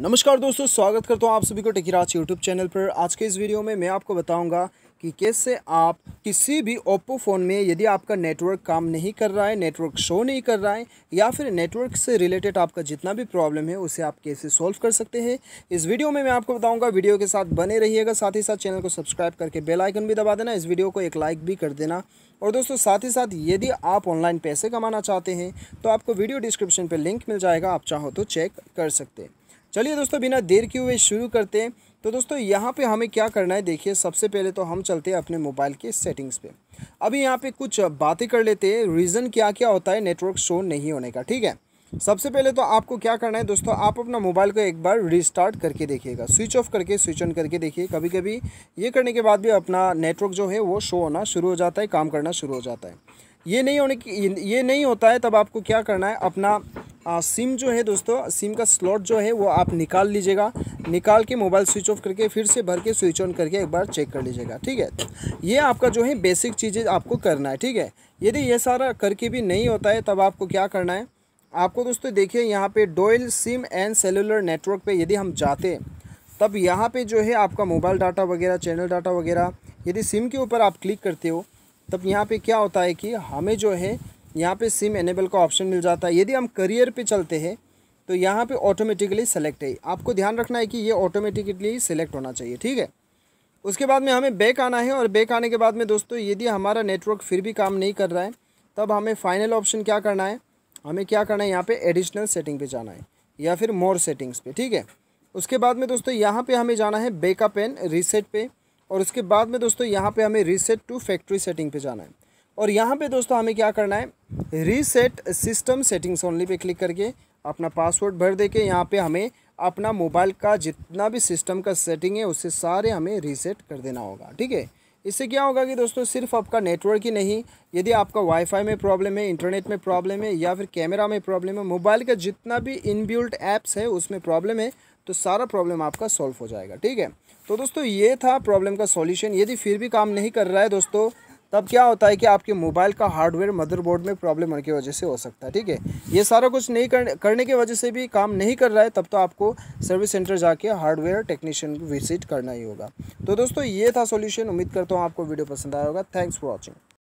नमस्कार दोस्तों स्वागत करता हूँ आप सभी को टेकिराज यूट्यूब चैनल पर आज के इस वीडियो में मैं आपको बताऊंगा कि कैसे आप किसी भी ओप्पो फ़ोन में यदि आपका नेटवर्क काम नहीं कर रहा है नेटवर्क शो नहीं कर रहा है या फिर नेटवर्क से रिलेटेड आपका जितना भी प्रॉब्लम है उसे आप कैसे सॉल्व कर सकते हैं इस वीडियो में मैं आपको बताऊंगा वीडियो के साथ बने रहिएगा साथ ही साथ चैनल को सब्सक्राइब करके बेल आइकन भी दबा देना इस वीडियो को एक लाइक भी कर देना और दोस्तों साथ ही साथ यदि आप ऑनलाइन पैसे कमाना चाहते हैं तो आपको वीडियो डिस्क्रिप्शन पर लिंक मिल जाएगा आप चाहो तो चेक कर सकते हैं चलिए दोस्तों बिना देर के हुए शुरू करते हैं तो दोस्तों यहाँ पे हमें क्या करना है देखिए सबसे पहले तो हम चलते हैं अपने मोबाइल के सेटिंग्स पे अभी यहाँ पे कुछ बातें कर लेते हैं रीज़न क्या क्या होता है नेटवर्क शो नहीं होने का ठीक है सबसे पहले तो आपको क्या करना है दोस्तों आप अपना मोबाइल को एक बार रिस्टार्ट करके देखिएगा स्विच ऑफ करके स्विच ऑन करके देखिए कभी कभी ये करने के बाद भी अपना नेटवर्क जो है वो शो होना शुरू हो जाता है काम करना शुरू हो जाता है ये नहीं होने की ये नहीं होता है तब आपको क्या करना है अपना आ, सिम जो है दोस्तों सिम का स्लॉट जो है वो आप निकाल लीजिएगा निकाल के मोबाइल स्विच ऑफ करके फिर से भर के स्विच ऑन करके एक बार चेक कर लीजिएगा ठीक है ये आपका जो है बेसिक चीज़ें आपको करना है ठीक है यदि ये सारा करके भी नहीं होता है तब आपको क्या करना है आपको दोस्तों देखिए यहाँ पे dual sim and cellular network पे यदि हम जाते हैं तब यहाँ पे जो है आपका मोबाइल डाटा वगैरह चैनल डाटा वगैरह यदि सिम के ऊपर आप क्लिक करते हो तब यहाँ पे क्या होता है कि हमें जो है यहाँ पे सिम एनेबल का ऑप्शन मिल जाता है यदि हम करियर पे चलते हैं तो यहाँ पे ऑटोमेटिकली सेलेक्ट है आपको ध्यान रखना है कि ये ऑटोमेटिकली सेलेक्ट होना चाहिए ठीक है उसके बाद में हमें बैक आना है और बैक आने के बाद में दोस्तों यदि हमारा नेटवर्क फिर भी काम नहीं कर रहा है तब हमें फाइनल ऑप्शन क्या करना है हमें क्या करना है यहाँ पर एडिशनल सेटिंग पर जाना है या फिर मोर सेटिंग्स पर ठीक है उसके बाद में दोस्तों यहाँ पर हमें जाना है बैकअप एन रीसेट पर और उसके बाद में दोस्तों यहाँ पर हमें रीसेट टू फैक्ट्री सेटिंग पे जाना है और यहाँ पे दोस्तों हमें क्या करना है रीसेट सिस्टम सेटिंग्स ओनली पे क्लिक करके अपना पासवर्ड भर दे के यहाँ पर हमें अपना मोबाइल का जितना भी सिस्टम का सेटिंग है उससे सारे हमें रीसेट कर देना होगा ठीक है इससे क्या होगा कि दोस्तों सिर्फ आपका नेटवर्क ही नहीं यदि आपका वाईफाई में प्रॉब्लम है इंटरनेट में प्रॉब्लम है या फिर कैमरा में प्रॉब्लम है मोबाइल का जितना भी इनबिल्ट ऐप्स है उसमें प्रॉब्लम है तो सारा प्रॉब्लम आपका सॉल्व हो जाएगा ठीक है तो दोस्तों ये था प्रॉब्लम का सॉल्यूशन यदि फिर भी काम नहीं कर रहा है दोस्तों तब क्या होता है कि आपके मोबाइल का हार्डवेयर मदरबोर्ड में प्रॉब्लम होने की वजह से हो सकता है ठीक है ये सारा कुछ नहीं कर, करने की वजह से भी काम नहीं कर रहा है तब तो आपको सर्विस सेंटर जाके हार्डवेयर टेक्नीशियन को विजिट करना ही होगा तो दोस्तों ये था सॉल्यूशन उम्मीद करता हूँ आपको वीडियो पसंद आया होगा थैंक्स फॉर वॉचिंग